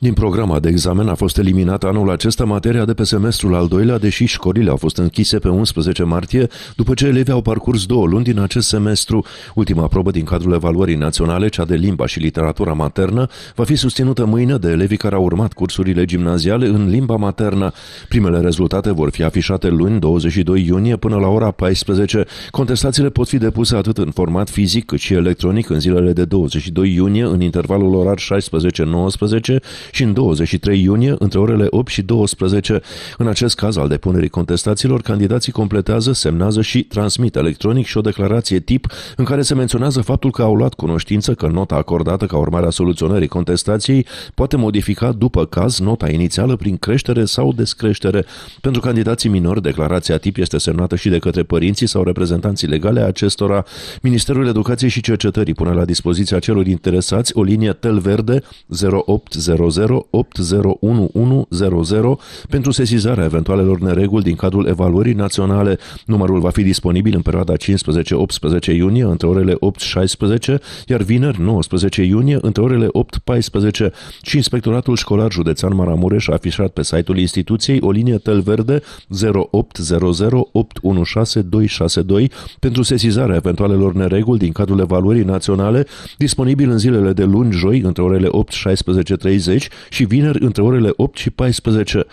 Din programa de examen a fost eliminată anul acesta materia de pe semestrul al doilea, deși școlile au fost închise pe 11 martie, după ce elevii au parcurs două luni din acest semestru. Ultima probă din cadrul evaluării naționale, cea de limba și literatura maternă, va fi susținută mâine de elevii care au urmat cursurile gimnaziale în limba maternă. Primele rezultate vor fi afișate luni, 22 iunie, până la ora 14. Contestațiile pot fi depuse atât în format fizic cât și electronic în zilele de 22 iunie, în intervalul orar 16-19 și în 23 iunie, între orele 8 și 12. În acest caz al depunerii contestațiilor, candidații completează, semnează și transmit electronic și o declarație tip în care se menționează faptul că au luat cunoștință că nota acordată ca urmare a soluționării contestației poate modifica după caz nota inițială prin creștere sau descreștere. Pentru candidații minori, declarația tip este semnată și de către părinții sau reprezentanții legale a acestora. Ministerul Educației și Cercetării pune la dispoziția celor interesați o linie tel verde 0800 pentru sesizarea eventualelor nereguli din cadrul evaluării naționale. Numărul va fi disponibil în perioada 15-18 iunie între orele 8-16, iar vineri 19 iunie între orele 8-14 și Inspectoratul Școlar Județean Maramureș a afișat pe site-ul instituției o linie tel verde 0800816262 pentru sesizarea eventualelor nereguli din cadrul evaluării naționale, disponibil în zilele de luni joi între orele 8 16 30 și vineri între orele 8 și 14.